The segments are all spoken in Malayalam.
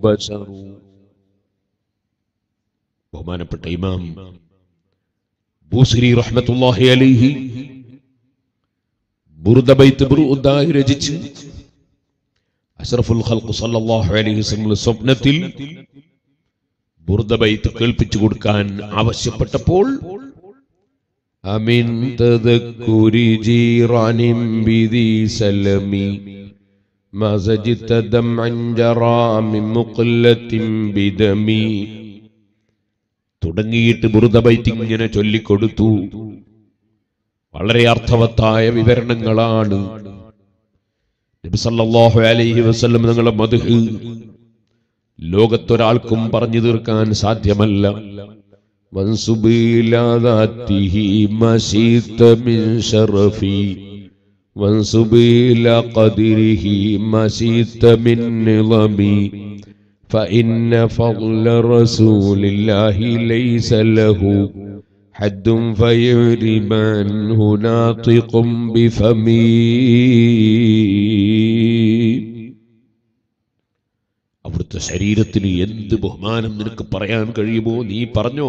الْبَشَرُ ബഹുമാനപ്പെട്ട ഇമാം ബൂസരി റഹ്മത്തുല്ലാഹി അലിഹി ബുറുദബൈത്ത് ബുറുദായി രചിച്ച് അഷ്റഫുൽ ഖൽഖു സല്ലല്ലാഹു അലൈഹി വസല്ലം സ്വപ്നത്തിൽ ബുർദ ബുറുദബൈത്ത് കേൾപ്പിച്ചു കൊടുക്കാൻ ആവശ്യപ്പെട്ടപ്പോൾ അമിൻ തദക്കുരി ജീറാനിം ബിദി സലമി ما زجت دمعا جرى من مقلة بدمي തുടങ്ങിയിട്ട് ബുറുദബൈറ്റ് ഇങ്ങനെ ചൊല്ലിക്കൊടുത്തു വളരെ അർത്ഥവത്തായ വിവരണങ്ങളാണ് നബിസല്ലാഹു അലൈഹി വസ്ലം നിങ്ങളെ മധു ലോകത്തൊരാൾക്കും പറഞ്ഞു തീർക്കാൻ സാധ്യമല്ല മൻസുബീലാദാത്തിഹി മസീത്ത മിൻ ഷറഫി وانصب إلى قدره ما سيت من نظمي فإن فضل رسول الله ليس له حد فيعرمانه ناطق بفمي അവിടുത്തെ ശരീരത്തിന് എന്ത് بهمان നിനക്ക് പറയാൻ കഴിയുമോ ني പറഞ്ഞോ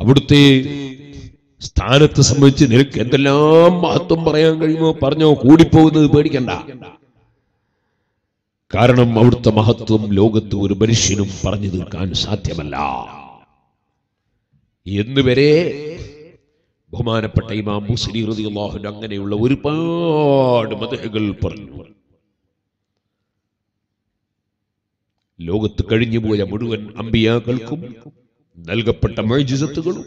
അവിടുത്തെ സ്ഥാനത്ത് സംബന്ധിച്ച് നിനക്ക് എന്തെല്ലാം മഹത്വം പറയാൻ കഴിയുമോ പറഞ്ഞോ കൂടിപ്പോകുന്നത് പേടിക്കണ്ട കാരണം അവിടുത്തെ മഹത്വം ലോകത്ത് ഒരു മനുഷ്യനും പറഞ്ഞു തീർക്കാൻ സാധ്യമല്ല എന്നുവരെ ബഹുമാനപ്പെട്ട ഇമാം മുസ്ലി ഹൃദിയുള്ളാഹുൻ അങ്ങനെയുള്ള ഒരുപാട് മതകൾ പറഞ്ഞു ലോകത്ത് കഴിഞ്ഞുപോയ മുഴുവൻ അമ്പിയാക്കൾക്കും നൽകപ്പെട്ട മൈജിസത്തുകളും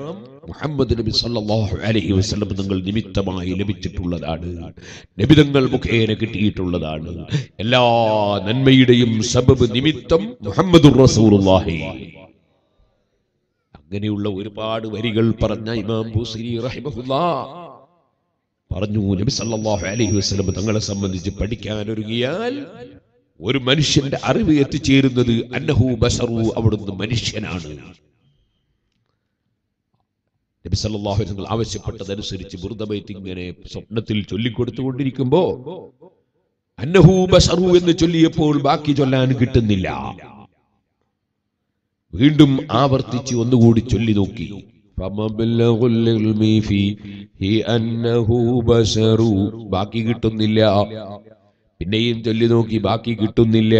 മുഹമ്മദ് നബി സല്ലല്ലാഹു അലൈഹി വസല്ലം തങ്ങൾ നിമിത്തമായി ലഭിച്ചിട്ടുള്ളതാണ് നബി തങ്ങൾ മുഖേന കിട്ടിയിട്ടുള്ളതാണ് എല്ലാ നന്മയുടെയും സബബ് നിമിത്തം മുഹമ്മദുർ റസൂലുള്ളാഹി അങ്ങനെയുള്ള ഒരുപാട് വരികൾ പറഞ്ഞ ഇമാം ബുസരി റഹിമഹുല്ലാ പറഞ്ഞു നബി സല്ലല്ലാഹു അലൈഹി വസല്ലം തങ്ങളെ സംബന്ധിച്ച് പഠിക്കാൻ ഒരുങ്ങിയാൽ ഒരു മനുഷ്യന്റെ അറിവ് എത്തിച്ചേരുന്നത് അന്നഹു ബസറു അവിടുന്ന് മനുഷ്യനാണ് നബി സല്ലല്ലാഹു അലൈഹി വസല്ലം ആവശ്യപ്പെട്ടതനുസരിച്ച് ബുർദബൈത്ത് ഇങ്ങനെ സ്വപ്നത്തിൽ ചൊല്ലിക്കൊടുത്തുകൊണ്ടിരിക്കുമ്പോ അന്നഹു എന്ന് ചൊല്ലിയപ്പോൾ ബാക്കി ചൊല്ലാൻ കിട്ടുന്നില്ല വീണ്ടും ആവർത്തിച്ച് ഒന്നുകൂടി ചൊല്ലി നോക്കി ബാക്കി കിട്ടുന്നില്ല പിന്നെയും ചൊല്ലി നോക്കി ബാക്കി കിട്ടുന്നില്ല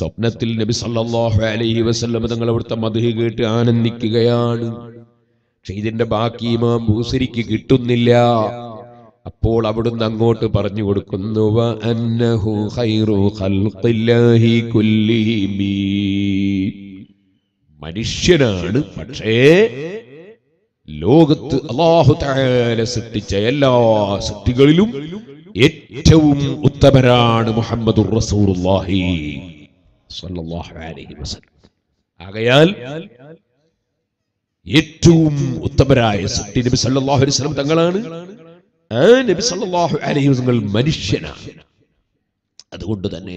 സ്വപ്നത്തിൽ നബി സല്ലല്ലാഹു അലൈഹി വസല്ലം തങ്ങൾ അവിടുത്തെ മധു കേട്ട് ആനന്ദിക്കുകയാണ് പക്ഷെ ഇതിന്റെ ബാക്കി ഇമാം ഭൂസരിക്ക് കിട്ടുന്നില്ല അപ്പോൾ അവിടുന്ന് അങ്ങോട്ട് പറഞ്ഞു കൊടുക്കുന്നു മനുഷ്യനാണ് പക്ഷേ ലോകത്ത് അള്ളാഹു താല സൃഷ്ടിച്ച എല്ലാ സൃഷ്ടികളിലും ഏറ്റവും ഉത്തമരാണ് മുഹമ്മദ് ആകയാൽ ഏറ്റവും ഉത്തമരായ സത്യ നബി സല്ലാഹു അലൈഹി സ്വലം തങ്ങളാണ് ആ നബി സല്ലാഹു അലൈഹി തങ്ങൾ മനുഷ്യനാണ് അതുകൊണ്ട് തന്നെ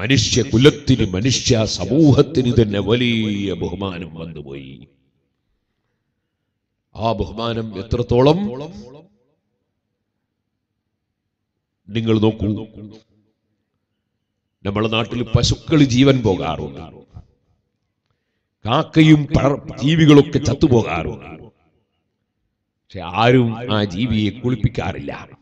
മനുഷ്യ കുലത്തിന് മനുഷ്യ സമൂഹത്തിന് തന്നെ വലിയ ബഹുമാനം വന്നുപോയി ആ ബഹുമാനം എത്രത്തോളം നിങ്ങൾ നോക്കൂ നമ്മളെ നാട്ടിൽ പശുക്കൾ ജീവൻ പോകാറുണ്ട് കാക്കയും ജീവികളൊക്കെ ചത്തുപോകാറുണ്ട് പക്ഷെ ആരും ആ ജീവിയെ കുളിപ്പിക്കാറില്ല